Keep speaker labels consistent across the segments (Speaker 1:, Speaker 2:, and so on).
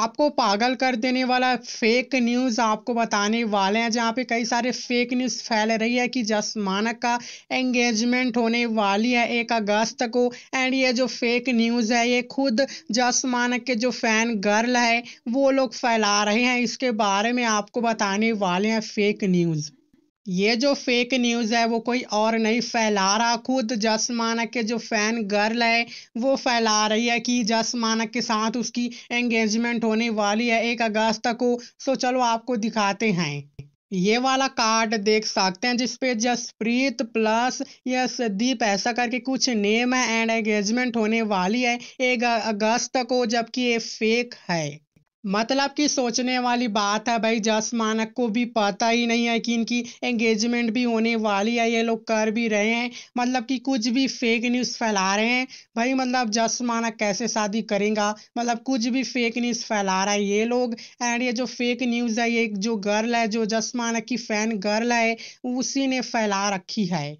Speaker 1: आपको पागल कर देने वाला फेक न्यूज़ आपको बताने वाले हैं जहाँ पे कई सारे फेक न्यूज़ फैल रही है कि जसमानक का एंगेजमेंट होने वाली है एक अगस्त को एंड ये जो फेक न्यूज़ है ये खुद जसमानक के जो फैन गर्ल है वो लोग फैला रहे हैं इसके बारे में आपको बताने वाले हैं फेक न्यूज़ ये जो फेक न्यूज़ है वो कोई और नहीं फैला रहा खुद जस मानक के जो फैन गर्ल है वो फैला रही है कि जस मानक के साथ उसकी एंगेजमेंट होने वाली है एक अगस्त को सो चलो आपको दिखाते हैं ये वाला कार्ड देख सकते हैं जिसपे जसप्रीत प्लस यसदीप ऐसा करके कुछ नेम है एंड एंगेजमेंट होने वाली है एक अगस्त को जबकि ये फेक है मतलब कि सोचने वाली बात है भाई जस मानक को भी पता ही नहीं है कि इनकी एंगेजमेंट भी होने वाली है ये लोग कर भी रहे हैं मतलब कि कुछ भी फेक न्यूज़ फैला रहे हैं भाई मतलब जस मानक कैसे शादी करेगा मतलब कुछ भी फेक न्यूज़ फैला रहा है ये लोग एंड ये जो फेक न्यूज़ है ये जो गर्ल है जो जस मानक की फ़ैन गर्ल है उसी ने फैला रखी है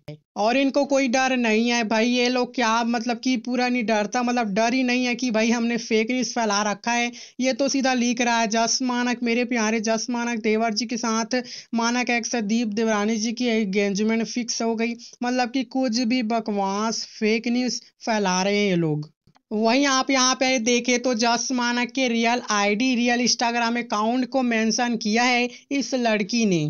Speaker 1: और इनको कोई डर नहीं है भाई ये लोग क्या मतलब कि पूरा नहीं डरता मतलब डर ही नहीं है कि भाई हमने फेक न्यूज़ फैला रखा है ये तो सीधा लीक रहा है जस मानक मेरे प्यारे जस मानक देवर जी के साथ मानक एक्स दीप देवरानी जी की एंगेजमेंट फिक्स हो गई मतलब कि कुछ भी बकवास फेक न्यूज़ फैला रहे हैं ये लोग वहीं आप यहाँ पे देखें तो जस मानक के real ID real Instagram account को मेंशन किया है इस लड़की ने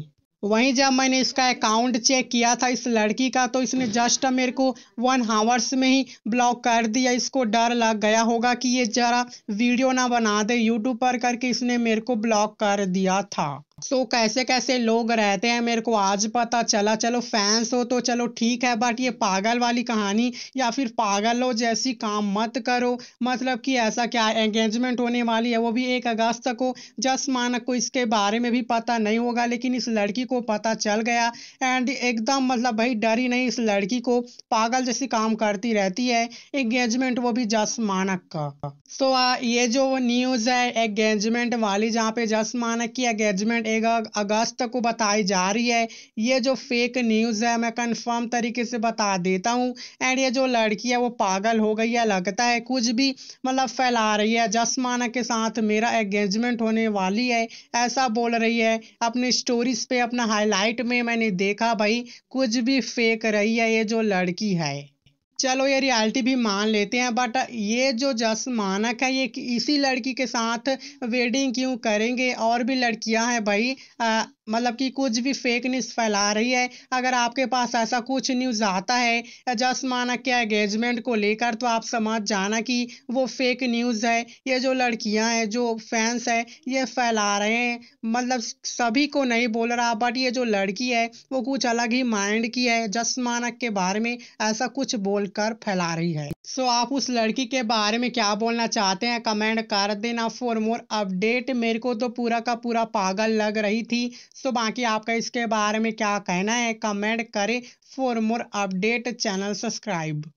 Speaker 1: वहीं जब मैंने इसका अकाउंट चेक किया था इस लड़की का तो इसने जस्ट मेरे को वन हावर्स में ही ब्लॉक कर दिया इसको डर लग गया होगा कि ये जरा वीडियो ना बना दे यूट्यूब पर करके इसने मेरे को ब्लॉक कर दिया था तो कैसे कैसे लोग रहते हैं मेरे को आज पता चला चलो फैंस हो तो चलो ठीक है बट ये पागल वाली कहानी या फिर पागल हो जैसी काम मत करो मतलब कि ऐसा क्या एंगेजमेंट होने वाली है वो भी एक अगस्त को जस मानक को इसके बारे में भी पता नहीं होगा लेकिन इस लड़की को पता चल गया एंड एकदम मतलब भाई डर ही नहीं इस लड़की को पागल जैसी काम करती रहती है एंगेजमेंट वो भी जस मानक का सो so, आ, ये जो न्यूज़ है एंगेजमेंट वाली जहाँ पे जस मानक की एंगेजमेंट एंड अगस्त को बताई जा रही है ये जो फेक न्यूज़ है मैं कंफर्म तरीके से बता देता हूँ एंड ये जो लड़की है वो पागल हो गई है लगता है कुछ भी मतलब फैला रही है जसमाना के साथ मेरा एंगेजमेंट होने वाली है ऐसा बोल रही है अपनी स्टोरीज पे अपना हाईलाइट में मैंने देखा भाई कुछ भी फेक रही है ये जो लड़की है चलो ये रियलिटी भी मान लेते हैं बट ये जो जस मानक है ये इसी लड़की के साथ वेडिंग क्यों करेंगे और भी लड़कियां हैं भाई आ, मतलब कि कुछ भी फेक न्यूज़ फैला रही है अगर आपके पास ऐसा कुछ न्यूज़ आता है जस्ट माना क्या एंगेजमेंट को लेकर तो आप समझ जाना कि वो फेक न्यूज़ है ये जो लड़कियां हैं जो फैंस है ये फैला रहे हैं मतलब सभी को नहीं बोल रहा बट ये जो लड़की है वो कुछ अलग ही माइंड की है जस्ट मानक के बारे में ऐसा कुछ बोल कर फैला रही है सो आप उस लड़की के बारे में क्या बोलना चाहते हैं कमेंट कर देना फॉर मोर अपडेट मेरे को तो पूरा का पूरा पागल लग रही थी सो बाकी आपका इसके बारे में क्या कहना है कमेंट करें for more update channel subscribe